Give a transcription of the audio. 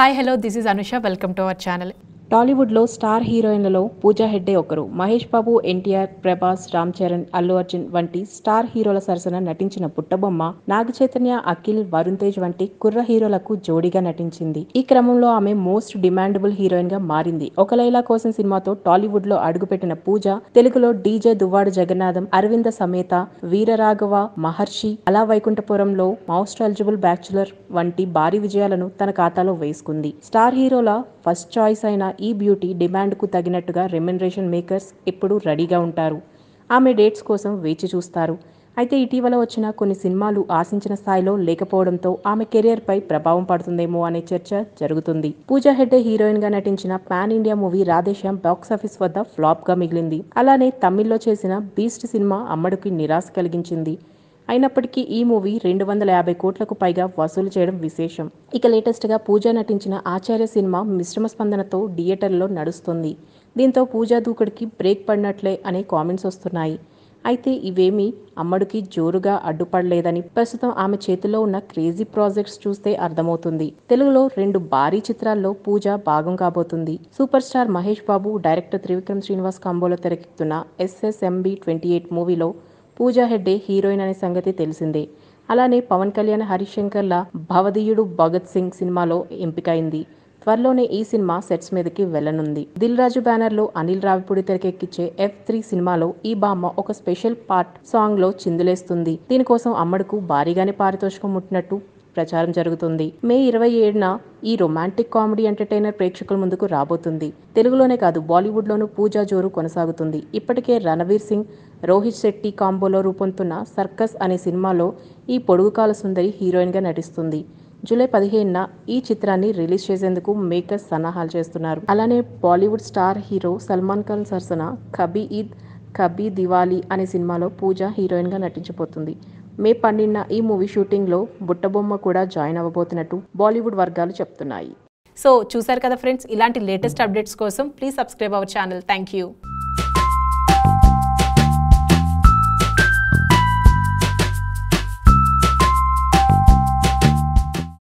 hi hello this is Anusha welcome to our channel టాలీవుడ్లో star హీరోయిన్లలో పూజా హెడ్డే ఒకరు మహేష్ బాబు ఎన్టీఆర్ ప్రభాస్ రామ్ చరణ్ అల్లు అర్జున్ వంటి స్టార్ హీరోల సరసన నటించిన పుట్టబొమ్మ నాగ చైతన్య అఖిల్ వరుణ్ తేజ్ వంటి కుర్ర హీరోలకు జోడీగా నటించింది ఈ క్రమంలో ఆమె మోస్ట్ డిమాండబుల్ హీరోయిన్ గా మారింది ఒక లైలా కోసం సినిమాతో టాలీవుడ్ లో అడుగుపెట్టిన పూజ తెలుగులో డీజే దువ్వాడు జగన్నాథం అరవింద సమేత వీరరాఘవ మహర్షి అలా వైకుంఠపురంలో మోస్ట్ ఎలిజిబుల్ బ్యాచులర్ వంటి భారీ విజయాలను తన ఖాతాలో వేసుకుంది స్టార్ హీరోల ఫస్ట్ చాయిస్ అయిన ఈ బ్యూటీ డిమాండ్కు తగినట్టుగా రెమ్యునరేషన్ మేకర్స్ ఎప్పుడూ రెడీగా ఉంటారు ఆమె డేట్స్ కోసం వేచి చూస్తారు అయితే ఇటీవల వచ్చిన కొన్ని సినిమాలు ఆశించిన స్థాయిలో లేకపోవడంతో ఆమె కెరియర్పై ప్రభావం పడుతుందేమో అనే చర్చ జరుగుతుంది పూజా హెడ్డే హీరోయిన్గా నటించిన pan India movie box box office వద్ద ఫ్లాప్గా మిగిలింది అలానే తమిళ్లో చేసిన బీస్ట్ సినిమా అమ్మడికి నిరాశ కలిగించింది అయినప్పటికీ ఈ మూవీ రెండు వందల యాభై కోట్లకు పైగా వసూలు చేయడం విశేషం ఇక లేటెస్ట్గా పూజ నటించిన ఆచార్య సినిమా మిశ్రమ స్పందనతో థియేటర్లో నడుస్తుంది దీంతో పూజా దూకుడికి బ్రేక్ పడినట్లే అనే కామెంట్స్ వస్తున్నాయి అయితే ఇవేమీ అమ్మడికి జోరుగా అడ్డుపడలేదని ప్రస్తుతం ఆమె చేతిలో ఉన్న క్రేజీ ప్రాజెక్ట్స్ చూస్తే అర్థమవుతుంది తెలుగులో రెండు భారీ చిత్రాల్లో పూజ భాగం కాబోతుంది super star Mahesh Babu director Trivikram Srinivas కాంబోలో తెరకెక్కుతున్న ఎస్ఎస్ఎంబి ట్వంటీ ఎయిట్ మూవీలో పూజా హెడ్డే హీరోయిన్ అనే సంగతి తెలిసిందే అలానే పవన్ కళ్యాణ్ హరిశంకర్ల భవదీయుడు భగత్ సింగ్ సినిమాలో ఎంపికైంది త్వరలోనే ఈ సినిమా సెట్స్ మీదకి వెళ్లనుంది దిల్ రాజు బ్యానర్ లో అనిల్ రావిపూడి తెరకెక్కించే ఎఫ్ త్రీ సినిమాలో ఈ బామ్మ ఒక స్పెషల్ పార్ట్ సాంగ్లో చిందులేస్తుంది దీనికోసం అమ్మడుకు భారీగానే పారితోషికం ముట్టినట్టు ప్రచారం జరుగుతుంది మే ఇరవై ఏడున ఈ రొమాంటిక్ కామెడీ ఎంటర్టైనర్ ప్రేక్షకుల ముందుకు రాబోతుంది తెలుగులోనే కాదు బాలీవుడ్లోనూ పూజా జోరు కొనసాగుతుంది ఇప్పటికే రణవీర్ సింగ్ రోహిత్ శెట్టి కాంబోలో రూపొందుతున్న సర్కస్ అనే సినిమాలో ఈ పొడుగుకాల సుందరి హీరోయిన్గా నటిస్తుంది జూలై పదిహేనున ఈ చిత్రాన్ని రిలీజ్ చేసేందుకు మేకర్స్ సన్నాహాలు చేస్తున్నారు అలానే Bollywood star hero Salman Khan సరసన కబీ ఈద్ కబీ దివాలి అనే సినిమాలో పూజ హీరోయిన్గా నటించబోతుంది మే పన్నెండున ఈ మూవీ షూటింగ్లో బుట్టబొమ్మ కూడా జాయిన్ అవ్వబోతున్నట్టు బాలీవుడ్ వర్గాలు చెప్తున్నాయి సో చూసారు కదా ఫ్రెండ్స్ ఇలాంటి లేటెస్ట్ అప్డేట్స్ కోసం please subscribe our channel thank you